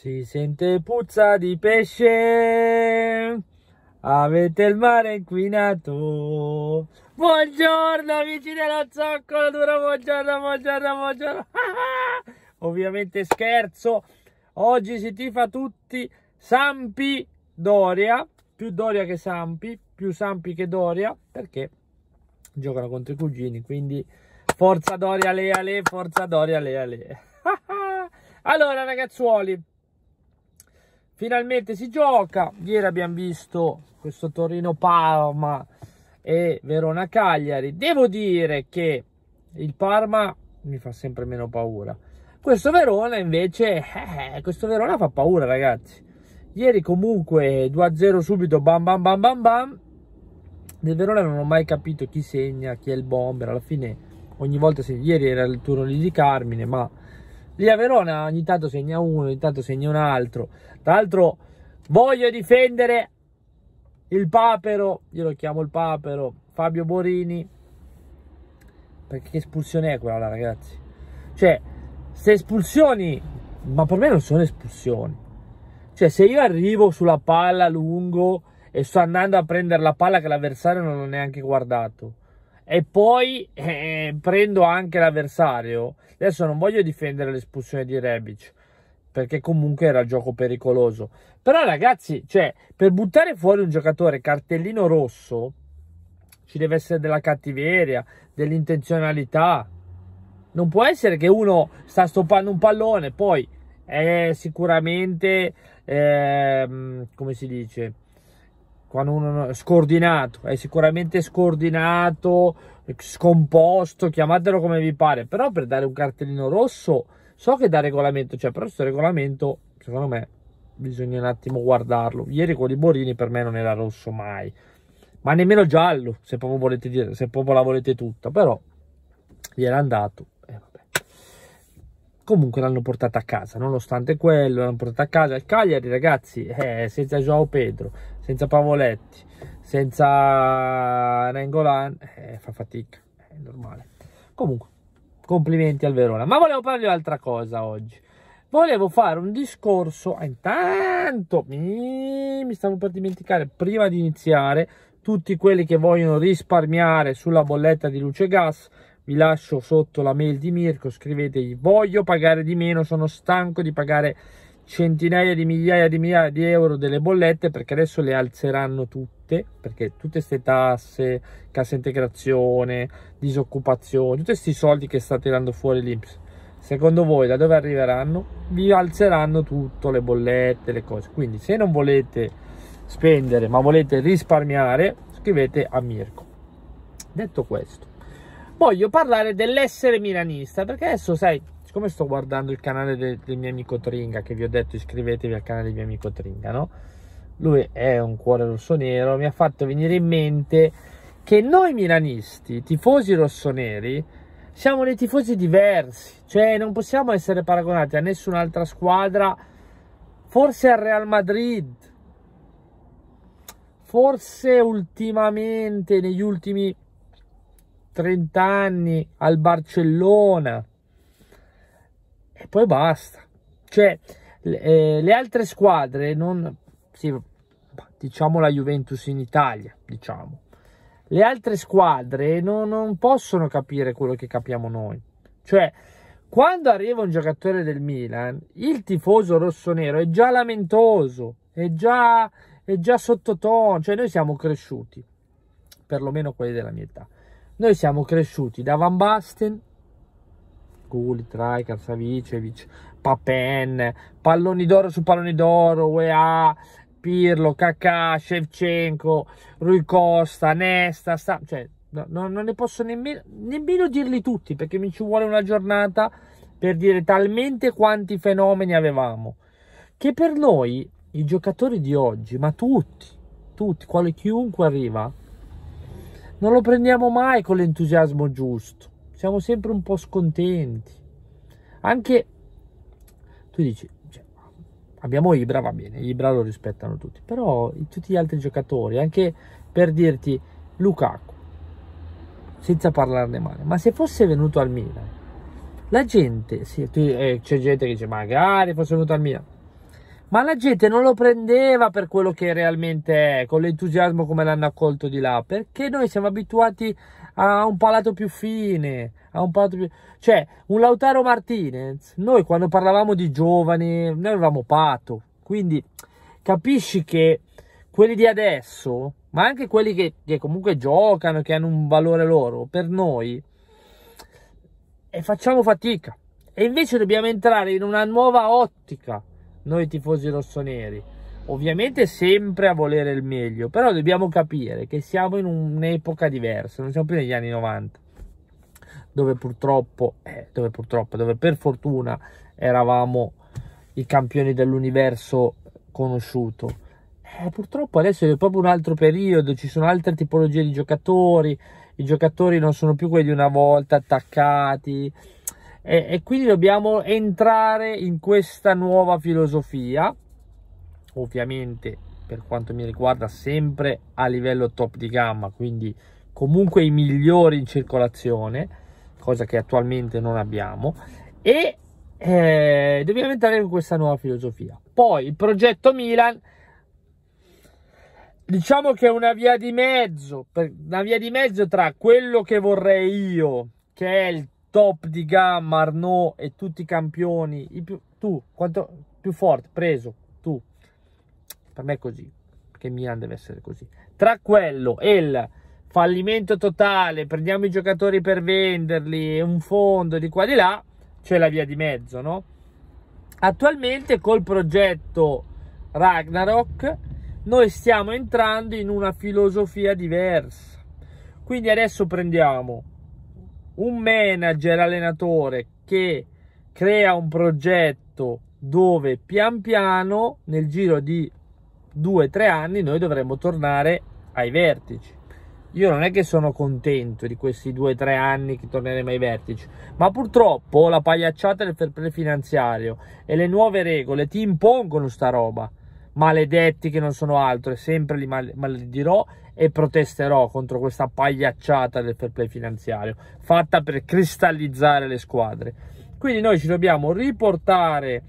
Si sente puzza di pesce, avete il mare inquinato. Buongiorno amici della zoccola dura, buongiorno, buongiorno, buongiorno. Ovviamente scherzo, oggi si tifa tutti Sampi Doria, più Doria che Sampi, più Sampi che Doria, perché giocano contro i cugini, quindi forza Doria, le, le, forza Doria, le, le. allora ragazzuoli, finalmente si gioca. Ieri abbiamo visto questo Torino-Parma e Verona-Cagliari. Devo dire che il Parma mi fa sempre meno paura. Questo Verona invece, eh, questo Verona fa paura ragazzi. Ieri comunque 2-0 subito, bam bam bam bam bam. Nel Verona non ho mai capito chi segna, chi è il bomber, alla fine ogni volta ieri era il turno di Carmine, ma Lì a Verona ogni tanto segna uno, ogni tanto segna un altro. Tra l'altro voglio difendere il papero, io lo chiamo il papero, Fabio Borini. Perché che espulsione è quella là, ragazzi? Cioè, se espulsioni, ma per me non sono espulsioni. Cioè, se io arrivo sulla palla lungo e sto andando a prendere la palla che l'avversario non ho neanche guardato, e poi eh, prendo anche l'avversario. Adesso non voglio difendere l'espulsione di Rebic, perché comunque era gioco pericoloso. Però ragazzi, cioè, per buttare fuori un giocatore cartellino rosso ci deve essere della cattiveria, dell'intenzionalità. Non può essere che uno sta stoppando un pallone, poi è sicuramente, eh, come si dice, quando uno è scordinato, è sicuramente scordinato, scomposto, chiamatelo come vi pare, però per dare un cartellino rosso so che da regolamento c'è, cioè, però questo regolamento secondo me bisogna un attimo guardarlo. Ieri con i Borini per me non era rosso mai, ma nemmeno giallo, se proprio, volete dire, se proprio la volete tutta, però gli era andato comunque l'hanno portata a casa. Nonostante quello, l'hanno portata a casa. Il Cagliari, ragazzi, eh, senza Joao Pedro, senza Pavoletti, senza Rengolan, eh, fa fatica, è normale. Comunque, complimenti al Verona. Ma volevo parlare di un'altra cosa oggi. Volevo fare un discorso, ah, intanto mi, mi stavo per dimenticare, prima di iniziare, tutti quelli che vogliono risparmiare sulla bolletta di luce e gas, vi lascio sotto la mail di Mirko, scrivetegli voglio pagare di meno, sono stanco di pagare centinaia di migliaia di migliaia di euro delle bollette perché adesso le alzeranno tutte, perché tutte queste tasse, cassa integrazione, disoccupazione, tutti questi soldi che sta tirando fuori l'Inps, secondo voi da dove arriveranno? Vi alzeranno tutto, le bollette, le cose. Quindi se non volete spendere ma volete risparmiare, scrivete a Mirko. Detto questo, voglio parlare dell'essere milanista, perché adesso sai, siccome sto guardando il canale del, del mio amico Tringa, che vi ho detto iscrivetevi al canale del mio amico Tringa, no? Lui è un cuore rossonero, mi ha fatto venire in mente che noi milanisti, tifosi rossoneri, siamo dei tifosi diversi, cioè non possiamo essere paragonati a nessun'altra squadra, forse al Real Madrid, forse ultimamente negli ultimi 30 anni al Barcellona e poi basta. Cioè, eh, le altre squadre non... Sì, diciamo la Juventus in Italia, diciamo. Le altre squadre non, non possono capire quello che capiamo noi. Cioè, quando arriva un giocatore del Milan, il tifoso rossonero è già lamentoso, è già, è già sottotono, cioè noi siamo cresciuti, perlomeno quelli della mia età, noi siamo cresciuti da Van Basten, Gulli, Traikar, Savicevic, Papen, palloni d'oro su palloni d'oro, UEA, Pirlo, Kakà, Shevchenko, Rui Costa, Nesta, Sta, cioè no, non ne posso nemmeno, nemmeno dirli tutti perché mi ci vuole una giornata per dire talmente quanti fenomeni avevamo che per noi i giocatori di oggi, ma tutti, tutti, quale chiunque arriva, non lo prendiamo mai con l'entusiasmo giusto, siamo sempre un po' scontenti. Anche tu dici, cioè, abbiamo Ibra, va bene, Ibra lo rispettano tutti, però tutti gli altri giocatori, anche per dirti Lukaku, senza parlarne male, ma se fosse venuto al Milan, la gente, sì, tu, eh, c'è gente che dice magari fosse venuto al Milan, ma la gente non lo prendeva per quello che realmente è, con l'entusiasmo come l'hanno accolto di là, perché noi siamo abituati a un palato più fine, a un palato più... cioè un Lautaro Martinez, noi quando parlavamo di giovani, noi avevamo Pato, quindi capisci che quelli di adesso, ma anche quelli che, che comunque giocano, che hanno un valore loro, per noi, e facciamo fatica. E invece dobbiamo entrare in una nuova ottica noi tifosi rossoneri. Ovviamente sempre a volere il meglio, però dobbiamo capire che siamo in un'epoca diversa, non siamo più negli anni 90, dove purtroppo, eh, dove purtroppo, dove per fortuna eravamo i campioni dell'universo conosciuto. Eh, purtroppo adesso è proprio un altro periodo, ci sono altre tipologie di giocatori, i giocatori non sono più quelli di una volta attaccati, e, e quindi dobbiamo entrare in questa nuova filosofia, ovviamente per quanto mi riguarda sempre a livello top di gamma, quindi comunque i migliori in circolazione, cosa che attualmente non abbiamo, e eh, dobbiamo entrare in questa nuova filosofia. Poi il progetto Milan, diciamo che è una via di mezzo, una via di mezzo tra quello che vorrei io, che è il top di gamma, Arnaud e tutti i campioni, i più, tu, quanto più forte, preso, tu. Per me è così, perché Milan deve essere così. Tra quello e il fallimento totale, prendiamo i giocatori per venderli, e un fondo di qua di là, c'è la via di mezzo, no? Attualmente col progetto Ragnarok noi stiamo entrando in una filosofia diversa. Quindi adesso prendiamo un manager allenatore che crea un progetto dove pian piano nel giro di 2-3 anni noi dovremmo tornare ai vertici. Io non è che sono contento di questi 2-3 anni che torneremo ai vertici, ma purtroppo la pagliacciata del fair play finanziario e le nuove regole ti impongono sta roba maledetti che non sono altro e sempre li mal maledirò e protesterò contro questa pagliacciata del fair play finanziario fatta per cristallizzare le squadre. Quindi noi ci dobbiamo riportare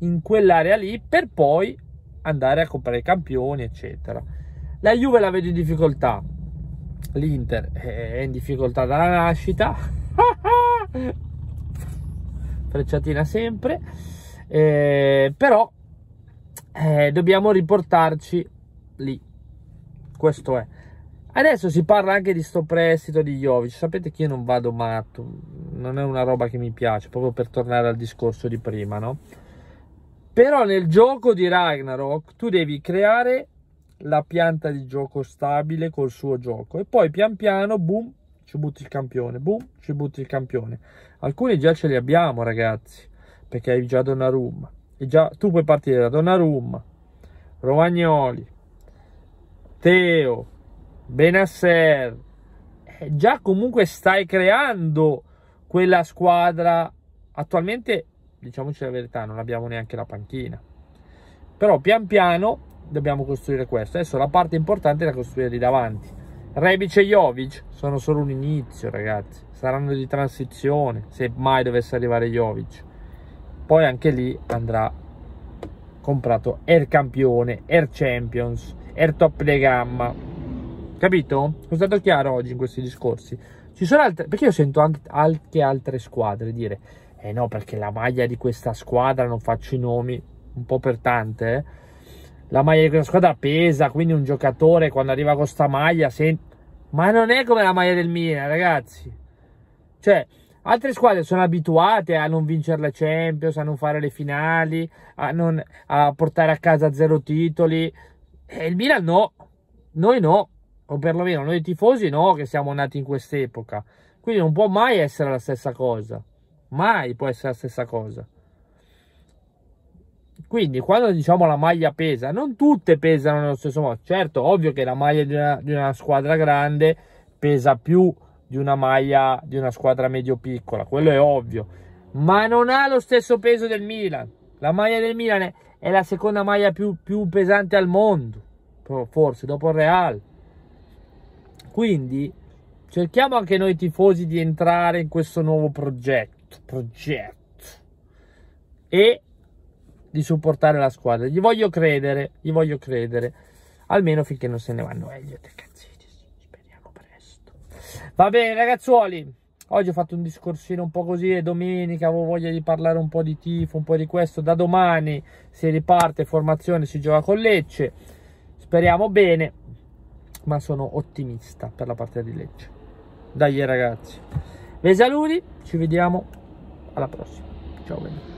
in quell'area lì per poi andare a comprare i campioni, eccetera. La Juve la vedo in difficoltà, l'Inter eh, è in difficoltà dalla nascita, frecciatina sempre, eh, però eh, dobbiamo riportarci lì. Questo è. Adesso si parla anche di sto prestito di Jovic. Sapete che io non vado matto, non è una roba che mi piace, proprio per tornare al discorso di prima, no? Però nel gioco di Ragnarok tu devi creare la pianta di gioco stabile col suo gioco e poi pian piano, boom, ci butti il campione, boom, ci butti il campione. Alcuni già ce li abbiamo, ragazzi, perché hai già Donnarumma e già tu puoi partire da Donnarumma, Romagnoli, Teo, Benasser. Eh, già comunque stai creando quella squadra. Attualmente, diciamoci la verità, non abbiamo neanche la panchina. Però pian piano dobbiamo costruire questo. Adesso la parte importante è da costruire lì davanti. Rebic e Jovic sono solo un inizio, ragazzi. Saranno di transizione se mai dovesse arrivare Jovic poi anche lì andrà comprato Air Campione, Air Champions, Air Top de Gamma. Capito? Sono stato chiaro oggi in questi discorsi. Ci sono altre, perché io sento anche, altre squadre dire, eh no, perché la maglia di questa squadra, non faccio i nomi, un po' per tante, eh. la maglia di questa squadra pesa, quindi un giocatore quando arriva con questa maglia, sent- ma non è come la maglia del Milan, ragazzi. Cioè, Altre squadre sono abituate a non vincere la Champions, a non fare le finali, a, non, a portare a casa zero titoli. E il Milan no, noi no, o perlomeno noi tifosi no, che siamo nati in quest'epoca. Quindi non può mai essere la stessa cosa. Mai può essere la stessa cosa. Quindi quando diciamo la maglia pesa, non tutte pesano nello stesso modo. Certo, ovvio che la maglia di una, di una squadra grande pesa più di una maglia di una squadra medio-piccola, quello è ovvio, ma non ha lo stesso peso del Milan. La maglia del Milan è la seconda maglia più, più pesante al mondo, forse dopo il Real. Quindi cerchiamo anche noi tifosi di entrare in questo nuovo progetto, progetto e di supportare la squadra. Gli voglio credere, gli voglio credere, almeno finché non se ne vanno Elliot e Cazzini. Va bene ragazzuoli, oggi ho fatto un discorsino un po' così, è domenica, avevo voglia di parlare un po' di tifo, un po' di questo. Da domani si riparte, formazione, si gioca con Lecce. Speriamo bene, ma sono ottimista per la partita di Lecce. Dai ragazzi, saluti. ci vediamo alla prossima. Ciao bene.